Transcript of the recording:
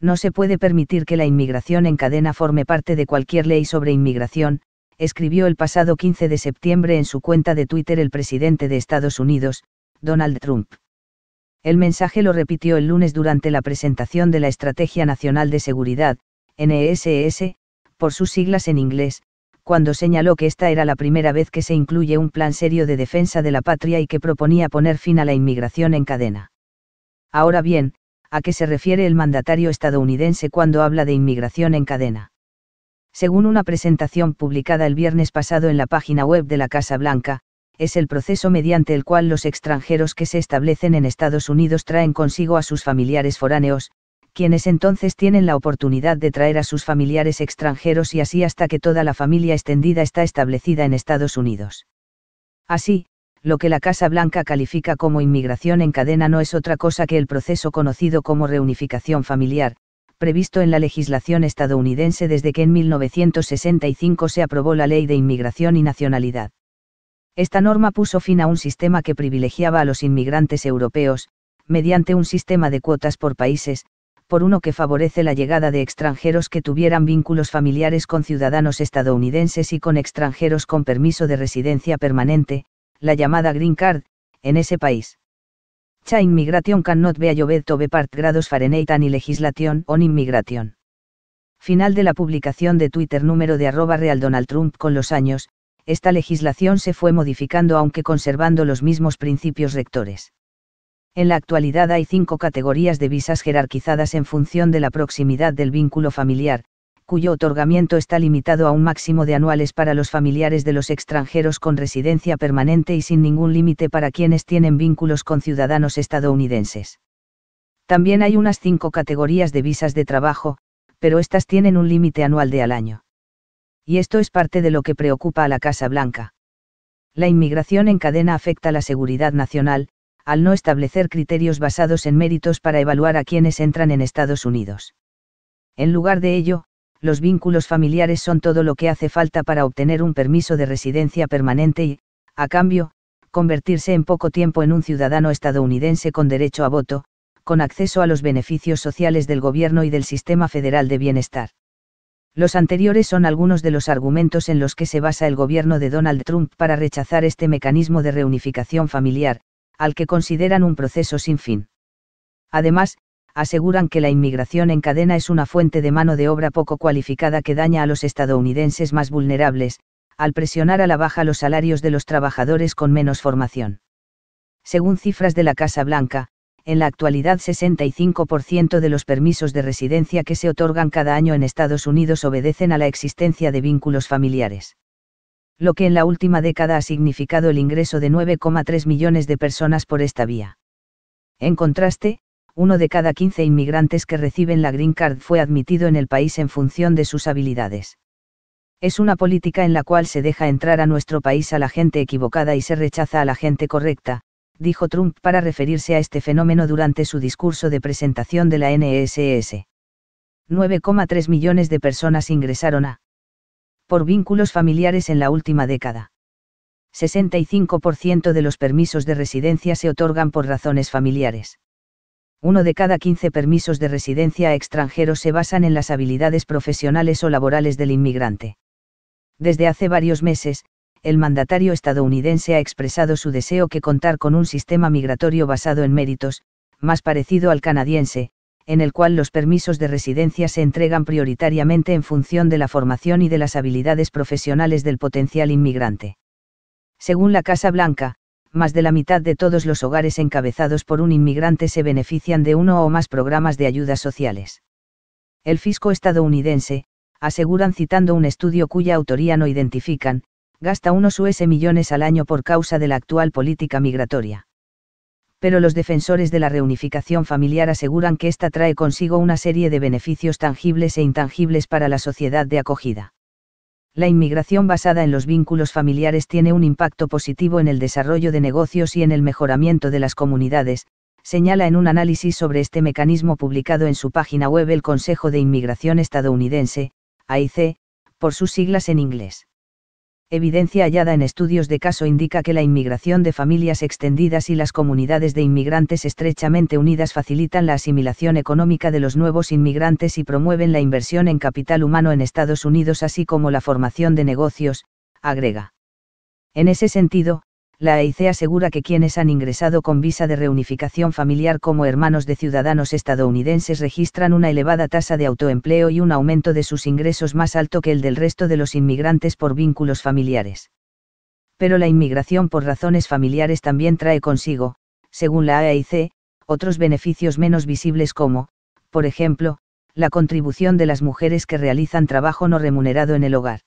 no se puede permitir que la inmigración en cadena forme parte de cualquier ley sobre inmigración, escribió el pasado 15 de septiembre en su cuenta de Twitter el presidente de Estados Unidos, Donald Trump. El mensaje lo repitió el lunes durante la presentación de la Estrategia Nacional de Seguridad, NSS, e por sus siglas en inglés, cuando señaló que esta era la primera vez que se incluye un plan serio de defensa de la patria y que proponía poner fin a la inmigración en cadena. Ahora bien, a qué se refiere el mandatario estadounidense cuando habla de inmigración en cadena. Según una presentación publicada el viernes pasado en la página web de la Casa Blanca, es el proceso mediante el cual los extranjeros que se establecen en Estados Unidos traen consigo a sus familiares foráneos, quienes entonces tienen la oportunidad de traer a sus familiares extranjeros y así hasta que toda la familia extendida está establecida en Estados Unidos. Así, lo que la Casa Blanca califica como inmigración en cadena no es otra cosa que el proceso conocido como reunificación familiar, previsto en la legislación estadounidense desde que en 1965 se aprobó la Ley de Inmigración y Nacionalidad. Esta norma puso fin a un sistema que privilegiaba a los inmigrantes europeos, mediante un sistema de cuotas por países, por uno que favorece la llegada de extranjeros que tuvieran vínculos familiares con ciudadanos estadounidenses y con extranjeros con permiso de residencia permanente, la llamada Green Card, en ese país. Cha immigration cannot be a to be part grados Fahrenheit and legislación on immigration. Final de la publicación de Twitter número de arroba real Donald Trump con los años, esta legislación se fue modificando aunque conservando los mismos principios rectores. En la actualidad hay cinco categorías de visas jerarquizadas en función de la proximidad del vínculo familiar, cuyo otorgamiento está limitado a un máximo de anuales para los familiares de los extranjeros con residencia permanente y sin ningún límite para quienes tienen vínculos con ciudadanos estadounidenses. También hay unas cinco categorías de visas de trabajo, pero estas tienen un límite anual de al año. Y esto es parte de lo que preocupa a la Casa Blanca. La inmigración en cadena afecta la seguridad nacional, al no establecer criterios basados en méritos para evaluar a quienes entran en Estados Unidos. En lugar de ello, los vínculos familiares son todo lo que hace falta para obtener un permiso de residencia permanente y, a cambio, convertirse en poco tiempo en un ciudadano estadounidense con derecho a voto, con acceso a los beneficios sociales del gobierno y del sistema federal de bienestar. Los anteriores son algunos de los argumentos en los que se basa el gobierno de Donald Trump para rechazar este mecanismo de reunificación familiar, al que consideran un proceso sin fin. Además, aseguran que la inmigración en cadena es una fuente de mano de obra poco cualificada que daña a los estadounidenses más vulnerables, al presionar a la baja los salarios de los trabajadores con menos formación. Según cifras de la Casa Blanca, en la actualidad 65% de los permisos de residencia que se otorgan cada año en Estados Unidos obedecen a la existencia de vínculos familiares. Lo que en la última década ha significado el ingreso de 9,3 millones de personas por esta vía. En contraste, uno de cada 15 inmigrantes que reciben la Green Card fue admitido en el país en función de sus habilidades. Es una política en la cual se deja entrar a nuestro país a la gente equivocada y se rechaza a la gente correcta, dijo Trump para referirse a este fenómeno durante su discurso de presentación de la NSS. 9,3 millones de personas ingresaron a por vínculos familiares en la última década. 65% de los permisos de residencia se otorgan por razones familiares uno de cada 15 permisos de residencia a extranjeros se basan en las habilidades profesionales o laborales del inmigrante. Desde hace varios meses, el mandatario estadounidense ha expresado su deseo que contar con un sistema migratorio basado en méritos, más parecido al canadiense, en el cual los permisos de residencia se entregan prioritariamente en función de la formación y de las habilidades profesionales del potencial inmigrante. Según la Casa Blanca, más de la mitad de todos los hogares encabezados por un inmigrante se benefician de uno o más programas de ayudas sociales. El fisco estadounidense, aseguran citando un estudio cuya autoría no identifican, gasta unos US millones al año por causa de la actual política migratoria. Pero los defensores de la reunificación familiar aseguran que esta trae consigo una serie de beneficios tangibles e intangibles para la sociedad de acogida la inmigración basada en los vínculos familiares tiene un impacto positivo en el desarrollo de negocios y en el mejoramiento de las comunidades, señala en un análisis sobre este mecanismo publicado en su página web el Consejo de Inmigración Estadounidense, AIC, por sus siglas en inglés evidencia hallada en estudios de caso indica que la inmigración de familias extendidas y las comunidades de inmigrantes estrechamente unidas facilitan la asimilación económica de los nuevos inmigrantes y promueven la inversión en capital humano en Estados Unidos así como la formación de negocios, agrega. En ese sentido, la AIC e asegura que quienes han ingresado con visa de reunificación familiar como hermanos de ciudadanos estadounidenses registran una elevada tasa de autoempleo y un aumento de sus ingresos más alto que el del resto de los inmigrantes por vínculos familiares. Pero la inmigración por razones familiares también trae consigo, según la AIC, otros beneficios menos visibles como, por ejemplo, la contribución de las mujeres que realizan trabajo no remunerado en el hogar.